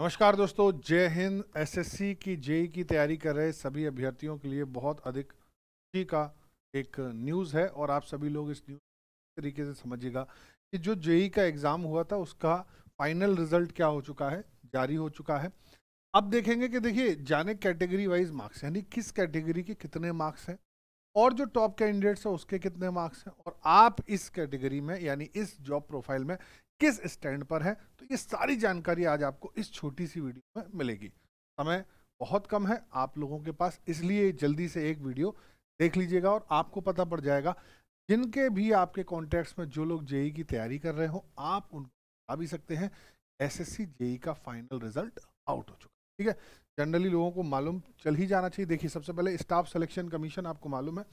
नमस्कार दोस्तों जय हिंद एसएससी की जेई की तैयारी कर रहे सभी अभ्यर्थियों के लिए बहुत अधिक खुशी का एक न्यूज़ है और आप सभी लोग इस न्यूज तरीके से समझिएगा कि जो जेई का एग्ज़ाम हुआ था उसका फाइनल रिजल्ट क्या हो चुका है जारी हो चुका है अब देखेंगे कि देखिए जाने कैटेगरी वाइज मार्क्स यानी किस कैटेगरी के कितने मार्क्स हैं और जो टॉप कैंडिडेट्स हैं उसके कितने मार्क्स हैं और आप इस कैटेगरी में यानी इस जॉब प्रोफाइल में किस स्टैंड पर है तो ये सारी जानकारी आज आपको इस छोटी सी वीडियो में मिलेगी समय बहुत कम है आप लोगों के पास इसलिए जल्दी से एक वीडियो देख लीजिएगा और आपको पता पड़ जाएगा जिनके भी आपके कॉन्टैक्ट्स में जो लोग जेई e की तैयारी कर रहे हो आप उनको बता भी सकते हैं एसएससी जेई e का फाइनल रिजल्ट आउट हो चुका ठीक है जनरली लोगों को मालूम चल ही जाना चाहिए देखिए सबसे पहले स्टाफ सिलेक्शन कमीशन आपको मालूम है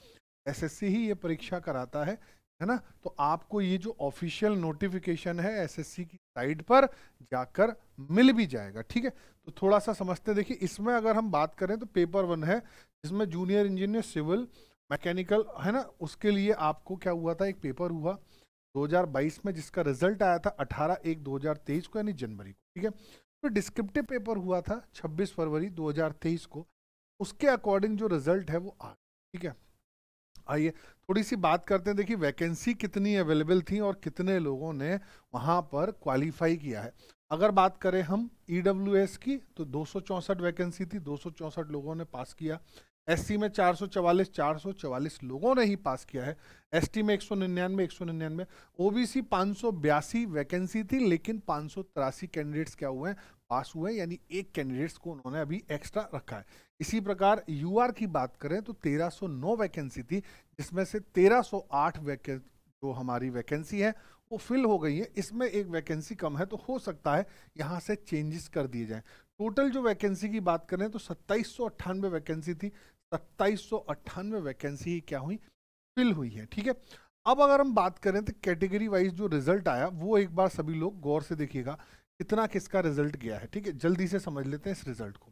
एसएससी ही ये परीक्षा कराता है है ना तो आपको ये जो ऑफिशियल नोटिफिकेशन है एसएससी की साइट पर जाकर मिल भी जाएगा ठीक है तो थोड़ा सा समझते देखिए इसमें अगर हम बात करें तो पेपर वन है जिसमें जूनियर इंजीनियर सिविल मैकेनिकल है ना उसके लिए आपको क्या हुआ था एक पेपर हुआ 2022 में जिसका रिजल्ट आया था 18 एक 2023 को यानी जनवरी को ठीक है तो डिस्क्रिप्टिव पेपर हुआ था 26 फरवरी 2023 को उसके अकॉर्डिंग जो रिजल्ट है वो आ ठीक है आइए थोड़ी सी बात करते हैं देखिए वैकेंसी कितनी अवेलेबल थी और कितने लोगों ने वहाँ पर क्वालिफाई किया है अगर बात करें हम ई e की तो दो वैकेंसी थी दो लोगों ने पास किया एससी में 444 444 लोगों ने ही पास किया है एसटी में एक सौ निन्यानवे 199 199 ओबीसी पाँच वैकेंसी थी लेकिन पाँच कैंडिडेट्स क्या हुए हैं पास हुए यानी एक कैंडिडेट्स को उन्होंने अभी एक्स्ट्रा रखा है इसी प्रकार यूआर की बात करें तो 1309 वैकेंसी थी जिसमें से 1308 वैके जो हमारी वैकेंसी है वो फिल हो गई है इसमें एक वैकेंसी कम है तो हो सकता है यहाँ से चेंजेस कर दिए जाएँ टोटल जो वैकेंसी की बात करें तो सत्ताईस वैकेंसी थी सत्ताईस वैकेंसी ही क्या हुई फिल हुई है ठीक है अब अगर हम बात करें तो कैटेगरी वाइज जो रिजल्ट आया वो एक बार सभी लोग गौर से देखिएगा कितना किसका रिजल्ट गया है ठीक है जल्दी से समझ लेते हैं इस रिजल्ट को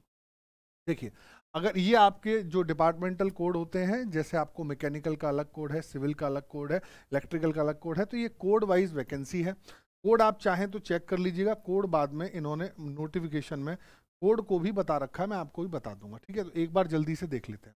देखिए अगर ये आपके जो डिपार्टमेंटल कोड होते हैं जैसे आपको मैकेनिकल का अलग कोड है सिविल का अलग कोड है इलेक्ट्रिकल का अलग कोड है तो ये कोड वाइज वैकेंसी है कोड आप चाहें तो चेक कर लीजिएगा कोड बाद में इन्होंने नोटिफिकेशन में कोड को भी बता रखा है मैं आपको भी बता दूंगा ठीक है तो एक बार जल्दी से देख लेते हैं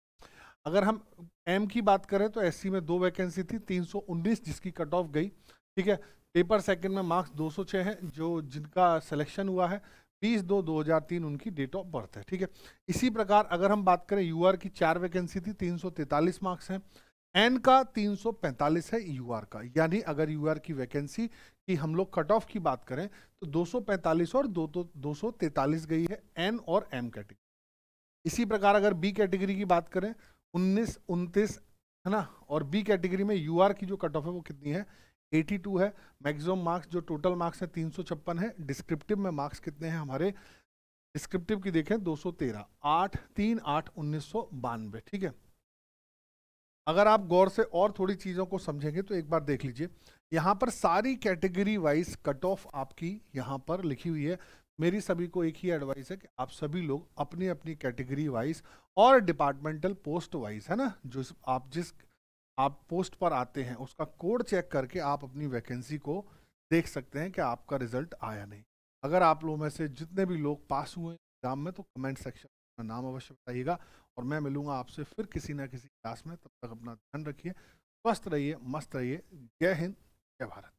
अगर हम एम की बात करें तो एससी में दो वैकेंसी थी 319 जिसकी कट ऑफ गई ठीक है पेपर सेकंड में मार्क्स 206 हैं जो जिनका सिलेक्शन हुआ है 20 दो 2003 उनकी डेट ऑफ बर्थ है ठीक है इसी प्रकार अगर हम बात करें यूआर की चार वैकेंसी थी 343 मार्क्स हैं एन का 345 है यूआर का यानी अगर यूआर की वैकेंसी की हम लोग कट ऑफ की बात करें तो 245 और दो तो दो गई है एन और एम कैटेगरी इसी प्रकार अगर बी कैटेगरी की बात करें उन्नीस उनतीस है ना और बी कैटेगरी में यूआर की जो कट ऑफ है वो कितनी है 82 है मैक्सिमम मार्क्स जो टोटल मार्क्स है तीन है डिस्क्रिप्टिव में मार्क्स कितने हैं हमारे डिस्क्रिप्टिव की देखें दो सौ तेरह उन्नीस ठीक है अगर आप गौर से और थोड़ी चीज़ों को समझेंगे तो एक बार देख लीजिए यहाँ पर सारी कैटेगरी वाइज कट ऑफ आपकी यहाँ पर लिखी हुई है मेरी सभी को एक ही एडवाइस है कि आप सभी लोग अपनी अपनी कैटेगरी वाइज और डिपार्टमेंटल पोस्ट वाइज है ना जो आप जिस आप पोस्ट पर आते हैं उसका कोड चेक करके आप अपनी वैकेंसी को देख सकते हैं कि आपका रिजल्ट आया नहीं अगर आप लोगों में से जितने भी लोग पास हुए एग्जाम में तो कमेंट सेक्शन में नाम अवश्य बताइएगा और मैं मिलूंगा आपसे फिर किसी ना किसी क्लास में तब तक अपना ध्यान रखिए स्वस्थ रहिए मस्त रहिए जय हिंद जय भारत